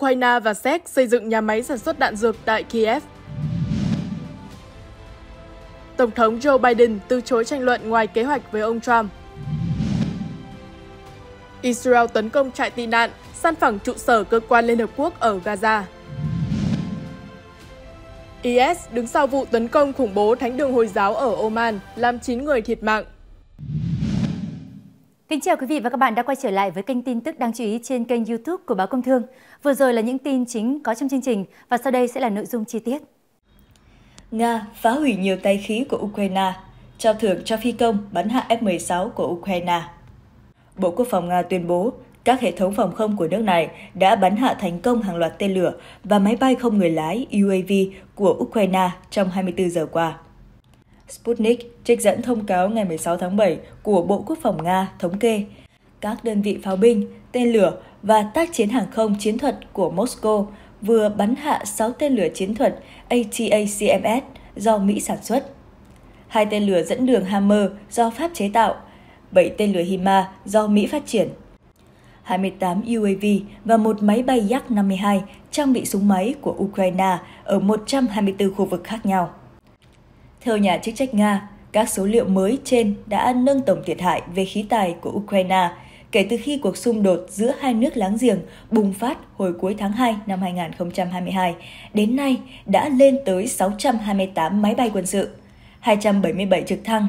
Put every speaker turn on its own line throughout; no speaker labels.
Ukraine và Séc xây dựng nhà máy sản xuất đạn dược tại Kiev. Tổng thống Joe Biden từ chối tranh luận ngoài kế hoạch với ông Trump. Israel tấn công trại tị nạn, san phẳng trụ sở cơ quan Liên Hợp Quốc ở Gaza. IS đứng sau vụ tấn công khủng bố thánh đường Hồi giáo ở Oman, làm 9 người thiệt mạng, Kính chào quý vị và các bạn đã quay trở lại với kênh tin tức đáng chú ý trên kênh YouTube
của Báo Công Thương. Vừa rồi là những tin chính có trong chương trình và sau đây sẽ là nội dung chi tiết. Nga phá hủy nhiều tay khí của Ukraine, trao thưởng cho phi công bắn hạ F-16 của Ukraine. Bộ Quốc phòng Nga tuyên bố các hệ thống phòng không của nước này đã bắn hạ thành công hàng loạt tên lửa và máy bay không người lái UAV của Ukraine trong 24 giờ qua. Sputnik trích dẫn thông cáo ngày 16 tháng 7 của Bộ Quốc phòng Nga thống kê. Các đơn vị pháo binh, tên lửa và tác chiến hàng không chiến thuật của Moscow vừa bắn hạ 6 tên lửa chiến thuật ATACMS do Mỹ sản xuất. Hai tên lửa dẫn đường Hammer do Pháp chế tạo, 7 tên lửa HIMA do Mỹ phát triển, 28 UAV và một máy bay Yak-52 trang bị súng máy của Ukraine ở 124 khu vực khác nhau. Theo nhà chức trách Nga, các số liệu mới trên đã nâng tổng thiệt hại về khí tài của Ukraine kể từ khi cuộc xung đột giữa hai nước láng giềng bùng phát hồi cuối tháng 2 năm 2022, đến nay đã lên tới 628 máy bay quân sự, 277 trực thăng,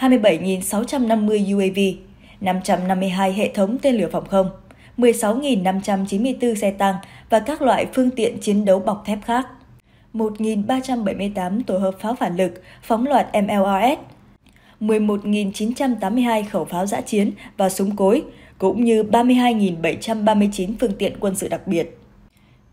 27.650 UAV, 552 hệ thống tên lửa phòng không, 16.594 xe tăng và các loại phương tiện chiến đấu bọc thép khác. 1.378 tổ hợp pháo phản lực, phóng loạt MLRS, 11.982 khẩu pháo giã chiến và súng cối, cũng như 32.739 phương tiện quân sự đặc biệt.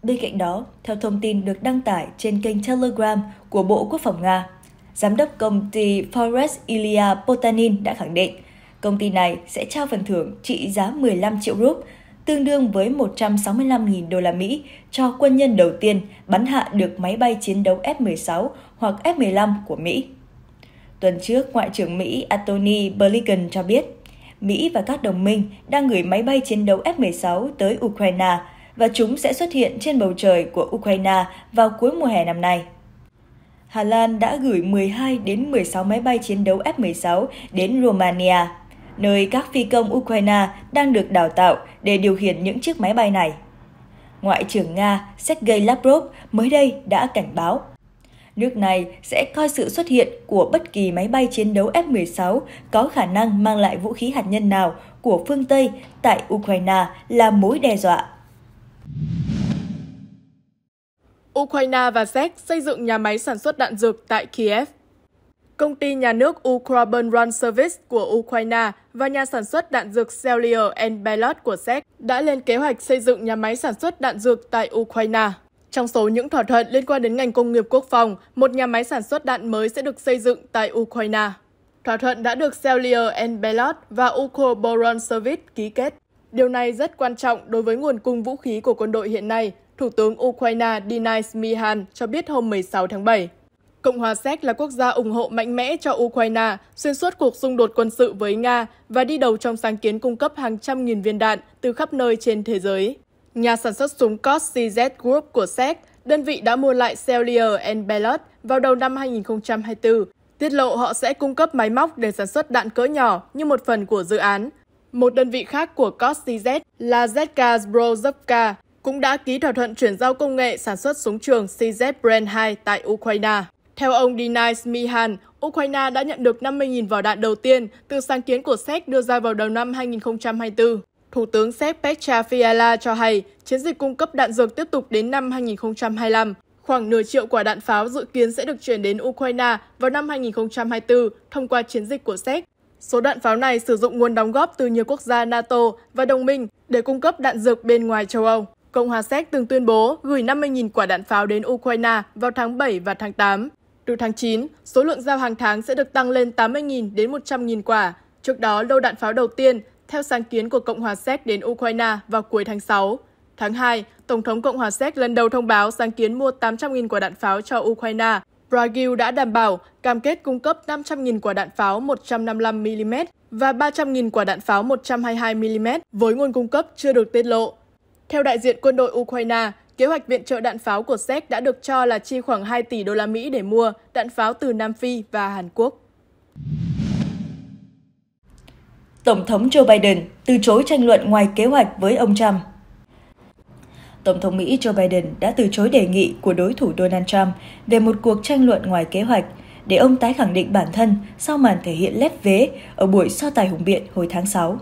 Bên cạnh đó, theo thông tin được đăng tải trên kênh Telegram của Bộ Quốc phòng Nga, giám đốc công ty Forest Ilya Potanin đã khẳng định công ty này sẽ trao phần thưởng trị giá 15 triệu rúp tương đương với 165.000 đô la Mỹ cho quân nhân đầu tiên bắn hạ được máy bay chiến đấu F-16 hoặc F-15 của Mỹ. Tuần trước, Ngoại trưởng Mỹ Antony Blinken cho biết, Mỹ và các đồng minh đang gửi máy bay chiến đấu F-16 tới Ukraine và chúng sẽ xuất hiện trên bầu trời của Ukraine vào cuối mùa hè năm nay. Hà Lan đã gửi 12 đến 16 máy bay chiến đấu F-16 đến Romania nơi các phi công Ukraine đang được đào tạo để điều khiển những chiếc máy bay này. Ngoại trưởng Nga Sergei Lavrov mới đây đã cảnh báo nước này sẽ coi sự xuất hiện của bất kỳ máy bay chiến đấu F-16 có khả năng mang lại vũ khí hạt nhân nào của phương Tây tại Ukraine là mối đe dọa.
Ukraine và Séc xây dựng nhà máy sản xuất đạn dược tại Kiev Công ty nhà nước Ukraine Service của Ukraine và nhà sản xuất đạn dược Cellier Belot của Séc đã lên kế hoạch xây dựng nhà máy sản xuất đạn dược tại Ukraine. Trong số những thỏa thuận liên quan đến ngành công nghiệp quốc phòng, một nhà máy sản xuất đạn mới sẽ được xây dựng tại Ukraine. Thỏa thuận đã được Cellier Belot và Ukroboron Service ký kết. Điều này rất quan trọng đối với nguồn cung vũ khí của quân đội hiện nay, Thủ tướng Ukraine Denis Smihan cho biết hôm 16 tháng 7. Cộng hòa Séc là quốc gia ủng hộ mạnh mẽ cho Ukraine xuyên suốt cuộc xung đột quân sự với Nga và đi đầu trong sáng kiến cung cấp hàng trăm nghìn viên đạn từ khắp nơi trên thế giới. Nhà sản xuất súng COS CZ Group của Séc, đơn vị đã mua lại Cellier Belot vào đầu năm 2024, tiết lộ họ sẽ cung cấp máy móc để sản xuất đạn cỡ nhỏ như một phần của dự án. Một đơn vị khác của COS CZ là ZK Zbrozovka cũng đã ký thỏa thuận chuyển giao công nghệ sản xuất súng trường CZ Brand 2 tại Ukraine. Theo ông Dinais Mihan, Ukraine đã nhận được 50.000 vỏ đạn đầu tiên từ sáng kiến của Séc đưa ra vào đầu năm 2024. Thủ tướng Séc Petra Fiala cho hay chiến dịch cung cấp đạn dược tiếp tục đến năm 2025. Khoảng nửa triệu quả đạn pháo dự kiến sẽ được chuyển đến Ukraine vào năm 2024 thông qua chiến dịch của Séc. Số đạn pháo này sử dụng nguồn đóng góp từ nhiều quốc gia NATO và đồng minh để cung cấp đạn dược bên ngoài châu Âu. Cộng hòa Séc từng tuyên bố gửi 50.000 quả đạn pháo đến Ukraine vào tháng 7 và tháng 8. Từ tháng 9, số lượng giao hàng tháng sẽ được tăng lên 80.000 đến 100.000 quả. Trước đó, lô đạn pháo đầu tiên theo sáng kiến của Cộng hòa Séc đến Ukraine vào cuối tháng 6. Tháng 2, Tổng thống Cộng hòa Séc lần đầu thông báo sáng kiến mua 800.000 quả đạn pháo cho Ukraine. Brazil đã đảm bảo cam kết cung cấp 500.000 quả đạn pháo 155mm và 300.000 quả đạn pháo 122mm với nguồn cung cấp chưa được tiết lộ. Theo đại diện quân đội Ukraine, Kế hoạch viện trợ đạn pháo của Séc đã được cho là chi khoảng 2 tỷ đô la Mỹ để mua đạn pháo từ Nam Phi và Hàn Quốc.
Tổng thống Joe Biden từ chối tranh luận ngoài kế hoạch với ông Trump. Tổng thống Mỹ Joe Biden đã từ chối đề nghị của đối thủ Donald Trump về một cuộc tranh luận ngoài kế hoạch để ông tái khẳng định bản thân sau màn thể hiện lép vế ở buổi so tài hùng biện hồi tháng 6.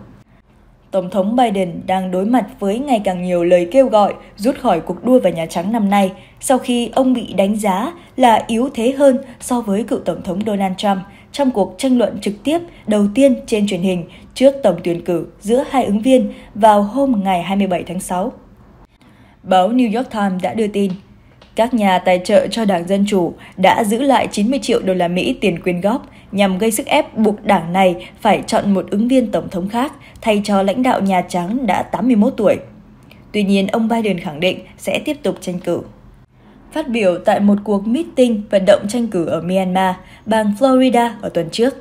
Tổng thống Biden đang đối mặt với ngày càng nhiều lời kêu gọi rút khỏi cuộc đua vào Nhà Trắng năm nay sau khi ông bị đánh giá là yếu thế hơn so với cựu Tổng thống Donald Trump trong cuộc tranh luận trực tiếp đầu tiên trên truyền hình trước tổng tuyển cử giữa hai ứng viên vào hôm ngày 27 tháng 6. Báo New York Times đã đưa tin các nhà tài trợ cho Đảng Dân Chủ đã giữ lại 90 triệu đô la Mỹ tiền quyên góp nhằm gây sức ép buộc đảng này phải chọn một ứng viên tổng thống khác thay cho lãnh đạo Nhà Trắng đã 81 tuổi. Tuy nhiên, ông Biden khẳng định sẽ tiếp tục tranh cử. Phát biểu tại một cuộc meeting vận động tranh cử ở Myanmar, bang Florida ở tuần trước,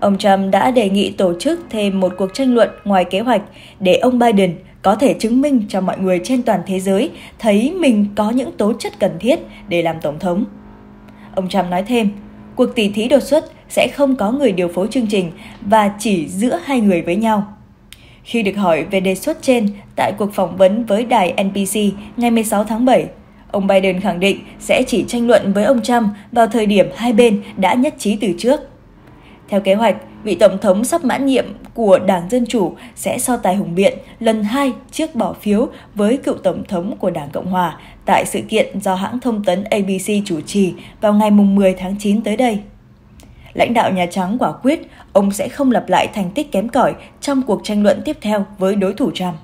ông Trump đã đề nghị tổ chức thêm một cuộc tranh luận ngoài kế hoạch để ông Biden, có thể chứng minh cho mọi người trên toàn thế giới thấy mình có những tố chất cần thiết để làm tổng thống. Ông Trump nói thêm, cuộc tỷ thí đột xuất sẽ không có người điều phối chương trình và chỉ giữa hai người với nhau. Khi được hỏi về đề xuất trên tại cuộc phỏng vấn với đài NBC ngày 16 tháng 7, ông Biden khẳng định sẽ chỉ tranh luận với ông Trump vào thời điểm hai bên đã nhất trí từ trước. Theo kế hoạch, vị Tổng thống sắp mãn nhiệm của Đảng Dân Chủ sẽ so tài hùng biện lần hai trước bỏ phiếu với cựu Tổng thống của Đảng Cộng Hòa tại sự kiện do hãng thông tấn ABC chủ trì vào ngày 10 tháng 9 tới đây. Lãnh đạo Nhà Trắng quả quyết ông sẽ không lặp lại thành tích kém cỏi trong cuộc tranh luận tiếp theo với đối thủ Trump.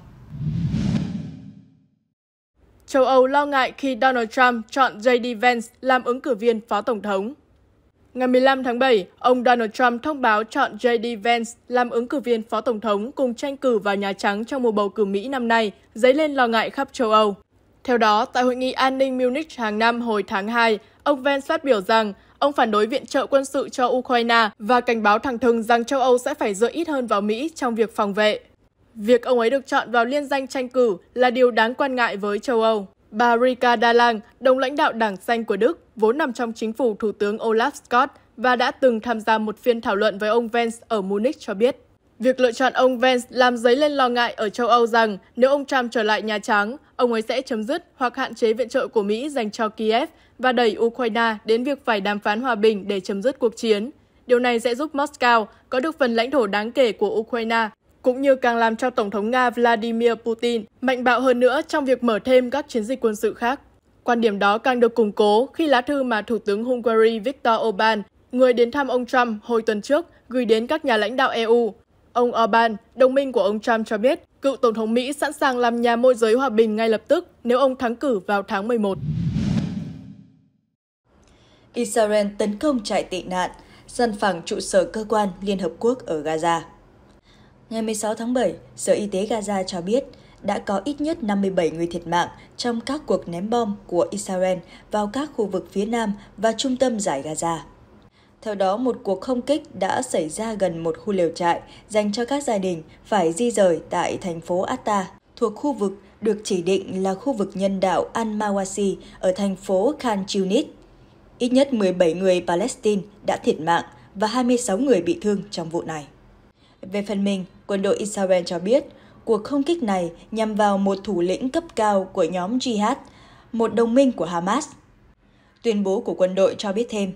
Châu Âu lo ngại khi Donald Trump chọn JD Vance làm ứng cử viên phó tổng thống. Ngày 15 tháng 7, ông Donald Trump thông báo chọn J.D. Vance làm ứng cử viên phó tổng thống cùng tranh cử vào Nhà Trắng trong mùa bầu cử Mỹ năm nay, dấy lên lo ngại khắp châu Âu. Theo đó, tại hội nghị an ninh Munich hàng năm hồi tháng 2, ông Vance phát biểu rằng ông phản đối viện trợ quân sự cho Ukraine và cảnh báo thẳng thừng rằng châu Âu sẽ phải dựa ít hơn vào Mỹ trong việc phòng vệ. Việc ông ấy được chọn vào liên danh tranh cử là điều đáng quan ngại với châu Âu. Bà Rika Dalang, đồng lãnh đạo Đảng Xanh của Đức, vốn nằm trong chính phủ Thủ tướng Olaf Scholz và đã từng tham gia một phiên thảo luận với ông Vance ở Munich cho biết. Việc lựa chọn ông Vance làm dấy lên lo ngại ở châu Âu rằng nếu ông Trump trở lại Nhà Trắng, ông ấy sẽ chấm dứt hoặc hạn chế viện trợ của Mỹ dành cho Kiev và đẩy Ukraine đến việc phải đàm phán hòa bình để chấm dứt cuộc chiến. Điều này sẽ giúp Moscow có được phần lãnh thổ đáng kể của Ukraine, cũng như càng làm cho Tổng thống Nga Vladimir Putin mạnh bạo hơn nữa trong việc mở thêm các chiến dịch quân sự khác. Quan điểm đó càng được củng cố khi lá thư mà Thủ tướng Hungary Viktor Orbán, người đến thăm ông Trump hồi tuần trước, gửi đến các nhà lãnh đạo EU. Ông Orbán, đồng minh của ông Trump cho biết, cựu Tổng thống Mỹ sẵn sàng làm nhà môi giới hòa bình ngay lập tức nếu ông thắng cử vào tháng 11.
Israel tấn công trại tị nạn, săn phẳng trụ sở cơ quan Liên Hợp Quốc ở Gaza. Ngày 16 tháng 7, Sở Y tế Gaza cho biết đã có ít nhất 57 người thiệt mạng trong các cuộc ném bom của Israel vào các khu vực phía Nam và trung tâm giải Gaza. Theo đó, một cuộc không kích đã xảy ra gần một khu lều trại dành cho các gia đình phải di rời tại thành phố Atta, thuộc khu vực được chỉ định là khu vực nhân đạo Al-Mawasi ở thành phố Khan Yunis. Ít nhất 17 người Palestine đã thiệt mạng và 26 người bị thương trong vụ này. Về phần mình, quân đội Israel cho biết Cuộc không kích này nhằm vào một thủ lĩnh cấp cao của nhóm Jihad, một đồng minh của Hamas. Tuyên bố của quân đội cho biết thêm,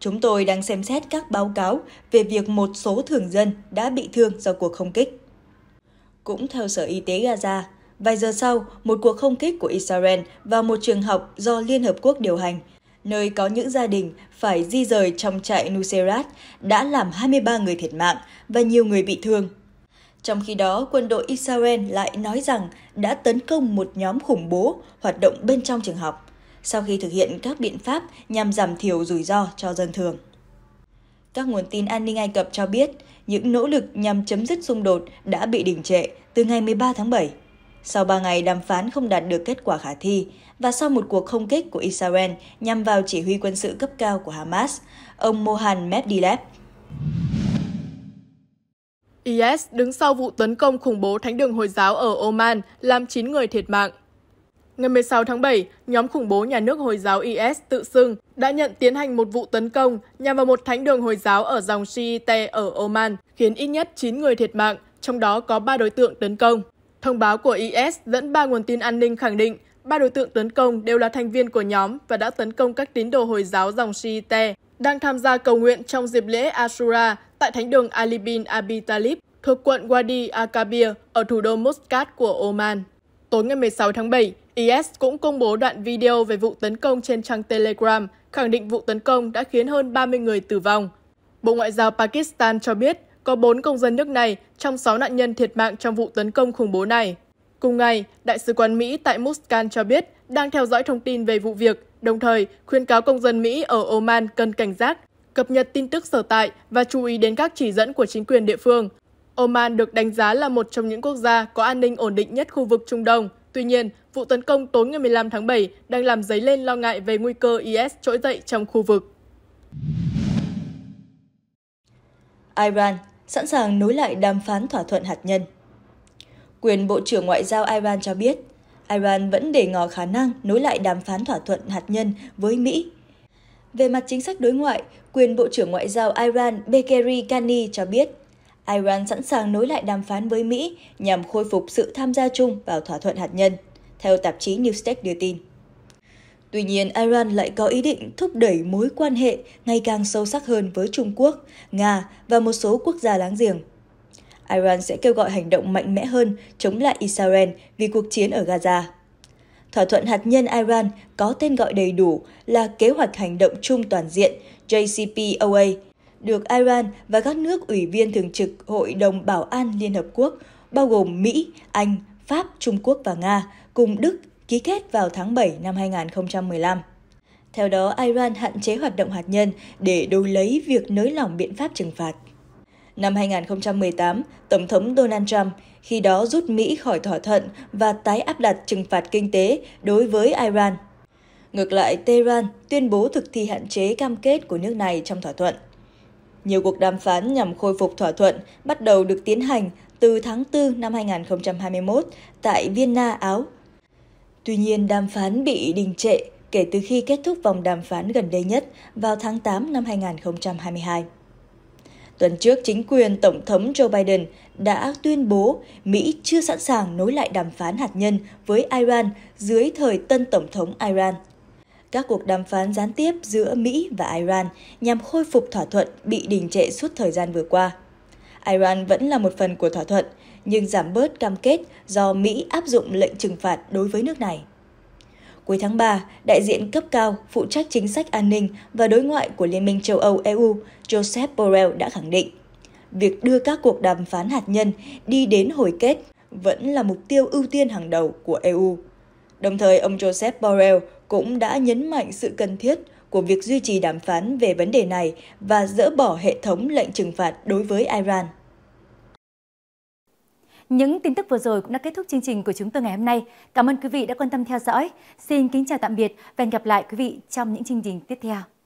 chúng tôi đang xem xét các báo cáo về việc một số thường dân đã bị thương do cuộc không kích. Cũng theo Sở Y tế Gaza, vài giờ sau, một cuộc không kích của Israel vào một trường học do Liên Hợp Quốc điều hành, nơi có những gia đình phải di rời trong trại Nuseirat đã làm 23 người thiệt mạng và nhiều người bị thương. Trong khi đó, quân đội Israel lại nói rằng đã tấn công một nhóm khủng bố hoạt động bên trong trường học sau khi thực hiện các biện pháp nhằm giảm thiểu rủi ro cho dân thường. Các nguồn tin an ninh Ai Cập cho biết, những nỗ lực nhằm chấm dứt xung đột đã bị đình trệ từ ngày 13 tháng 7. Sau 3 ngày đàm phán không đạt được kết quả khả thi và sau một cuộc không kích của Israel nhằm vào chỉ huy quân sự cấp cao của Hamas, ông Mohan Medilab,
IS đứng sau vụ tấn công khủng bố thánh đường Hồi giáo ở Oman, làm 9 người thiệt mạng. Ngày 16 tháng 7, nhóm khủng bố nhà nước Hồi giáo IS tự xưng đã nhận tiến hành một vụ tấn công nhằm vào một thánh đường Hồi giáo ở dòng Shiite ở Oman, khiến ít nhất 9 người thiệt mạng, trong đó có 3 đối tượng tấn công. Thông báo của IS dẫn 3 nguồn tin an ninh khẳng định ba đối tượng tấn công đều là thành viên của nhóm và đã tấn công các tín đồ Hồi giáo dòng Shiite đang tham gia cầu nguyện trong dịp lễ Ashura tại thánh đường Ali bin Abi Talib thuộc quận Wadi Akabir ở thủ đô Muscat của Oman. Tối ngày 16 tháng 7, IS cũng công bố đoạn video về vụ tấn công trên trang Telegram, khẳng định vụ tấn công đã khiến hơn 30 người tử vong. Bộ Ngoại giao Pakistan cho biết có 4 công dân nước này trong 6 nạn nhân thiệt mạng trong vụ tấn công khủng bố này. Cùng ngày, Đại sứ quán Mỹ tại Muscat cho biết đang theo dõi thông tin về vụ việc, đồng thời khuyên cáo công dân Mỹ ở Oman cần cảnh giác cập nhật tin tức sở tại và chú ý đến các chỉ dẫn của chính quyền địa phương. Oman được đánh giá là một trong những quốc gia có an ninh ổn định nhất khu vực Trung Đông. Tuy nhiên, vụ tấn công tối ngày 15 tháng 7 đang làm dấy lên lo ngại về nguy cơ IS trỗi dậy trong khu vực.
Iran sẵn sàng nối lại đàm phán thỏa thuận hạt nhân. Quyền Bộ trưởng Ngoại giao Iran cho biết, Iran vẫn để ngỏ khả năng nối lại đàm phán thỏa thuận hạt nhân với Mỹ về mặt chính sách đối ngoại, quyền Bộ trưởng Ngoại giao Iran Bekeri Kani cho biết, Iran sẵn sàng nối lại đàm phán với Mỹ nhằm khôi phục sự tham gia chung vào thỏa thuận hạt nhân, theo tạp chí Newstek đưa tin. Tuy nhiên, Iran lại có ý định thúc đẩy mối quan hệ ngày càng sâu sắc hơn với Trung Quốc, Nga và một số quốc gia láng giềng. Iran sẽ kêu gọi hành động mạnh mẽ hơn chống lại Israel vì cuộc chiến ở Gaza thỏa thuận hạt nhân Iran có tên gọi đầy đủ là Kế hoạch Hành động Chung Toàn diện JCPOA, được Iran và các nước ủy viên thường trực Hội đồng Bảo an Liên Hợp Quốc, bao gồm Mỹ, Anh, Pháp, Trung Quốc và Nga, cùng Đức ký kết vào tháng 7 năm 2015. Theo đó, Iran hạn chế hoạt động hạt nhân để đối lấy việc nới lỏng biện pháp trừng phạt. Năm 2018, Tổng thống Donald Trump khi đó rút Mỹ khỏi thỏa thuận và tái áp đặt trừng phạt kinh tế đối với Iran. Ngược lại, Tehran tuyên bố thực thi hạn chế cam kết của nước này trong thỏa thuận. Nhiều cuộc đàm phán nhằm khôi phục thỏa thuận bắt đầu được tiến hành từ tháng 4 năm 2021 tại Vienna, Áo. Tuy nhiên, đàm phán bị đình trệ kể từ khi kết thúc vòng đàm phán gần đây nhất vào tháng 8 năm 2022. Tuần trước, chính quyền Tổng thống Joe Biden đã tuyên bố Mỹ chưa sẵn sàng nối lại đàm phán hạt nhân với Iran dưới thời tân Tổng thống Iran. Các cuộc đàm phán gián tiếp giữa Mỹ và Iran nhằm khôi phục thỏa thuận bị đình trệ suốt thời gian vừa qua. Iran vẫn là một phần của thỏa thuận, nhưng giảm bớt cam kết do Mỹ áp dụng lệnh trừng phạt đối với nước này. Cuối tháng 3, đại diện cấp cao phụ trách chính sách an ninh và đối ngoại của Liên minh châu Âu EU Joseph Borrell đã khẳng định, việc đưa các cuộc đàm phán hạt nhân đi đến hồi kết vẫn là mục tiêu ưu tiên hàng đầu của EU. Đồng thời, ông Joseph Borrell cũng đã nhấn mạnh sự cần thiết của việc duy trì đàm phán về vấn đề này và dỡ bỏ hệ thống lệnh trừng phạt đối với Iran. Những tin tức vừa rồi cũng đã kết thúc chương trình của chúng tôi ngày hôm nay. Cảm ơn quý vị đã quan tâm theo dõi. Xin kính chào tạm biệt và hẹn gặp lại quý vị trong những chương trình tiếp theo.